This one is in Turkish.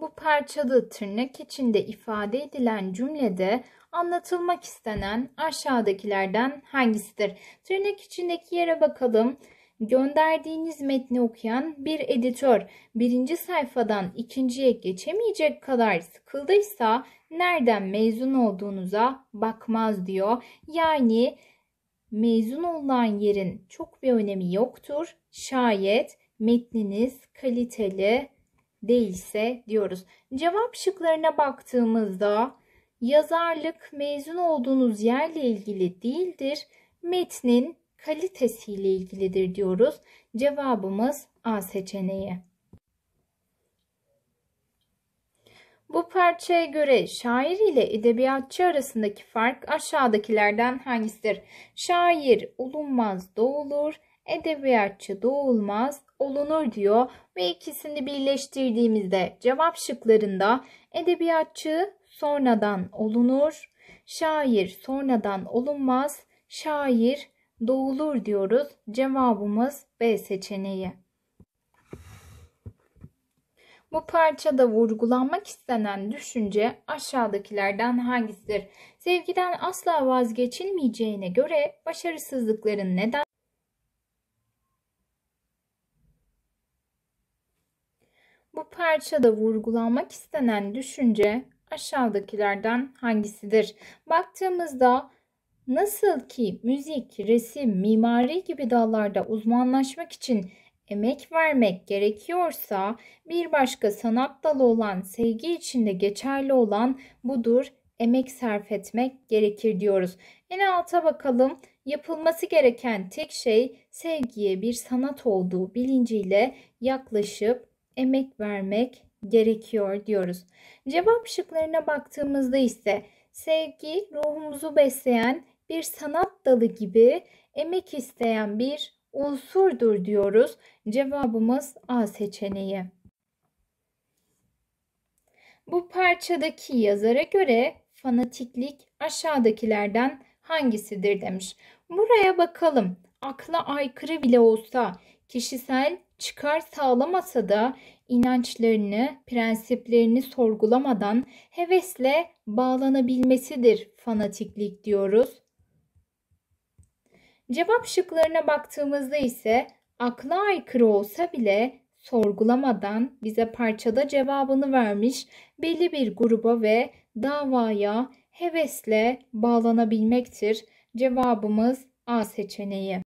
Bu parçalı tırnak içinde ifade edilen cümlede anlatılmak istenen aşağıdakilerden hangisidir? Tırnak içindeki yere bakalım. Gönderdiğiniz metni okuyan bir editör birinci sayfadan ikinciye geçemeyecek kadar sıkıldıysa nereden mezun olduğunuza bakmaz diyor. Yani mezun olan yerin çok bir önemi yoktur. Şayet metniniz kaliteli değilse diyoruz. Cevap şıklarına baktığımızda yazarlık mezun olduğunuz yerle ilgili değildir. Metnin kalitesiyle ilgilidir diyoruz. Cevabımız A seçeneği. Bu parçaya göre şair ile edebiyatçı arasındaki fark aşağıdakilerden hangisidir? Şair ulunmaz doğulur, edebiyatçı doğulmaz olunur diyor ve ikisini birleştirdiğimizde cevap şıklarında edebiyatçı sonradan olunur, şair sonradan olunmaz, şair doğulur diyoruz. Cevabımız B seçeneği. Bu parçada vurgulanmak istenen düşünce aşağıdakilerden hangisidir? Sevgiden asla vazgeçilmeyeceğine göre başarısızlıkların neden Bu parçada vurgulanmak istenen düşünce aşağıdakilerden hangisidir? Baktığımızda nasıl ki müzik, resim, mimari gibi dallarda uzmanlaşmak için emek vermek gerekiyorsa bir başka sanat dalı olan sevgi içinde geçerli olan budur emek sarf etmek gerekir diyoruz. En alta bakalım. Yapılması gereken tek şey sevgiye bir sanat olduğu bilinciyle yaklaşıp emek vermek gerekiyor diyoruz. Cevap şıklarına baktığımızda ise sevgi ruhumuzu besleyen bir sanat dalı gibi emek isteyen bir unsurdur diyoruz. Cevabımız A seçeneği. Bu parçadaki yazara göre fanatiklik aşağıdakilerden hangisidir demiş. Buraya bakalım. Akla aykırı bile olsa kişisel çıkar sağlamasa da inançlarını, prensiplerini sorgulamadan hevesle bağlanabilmesidir fanatiklik diyoruz. Cevap şıklarına baktığımızda ise akla aykırı olsa bile sorgulamadan bize parçada cevabını vermiş belli bir gruba ve davaya hevesle bağlanabilmektir. Cevabımız A seçeneği.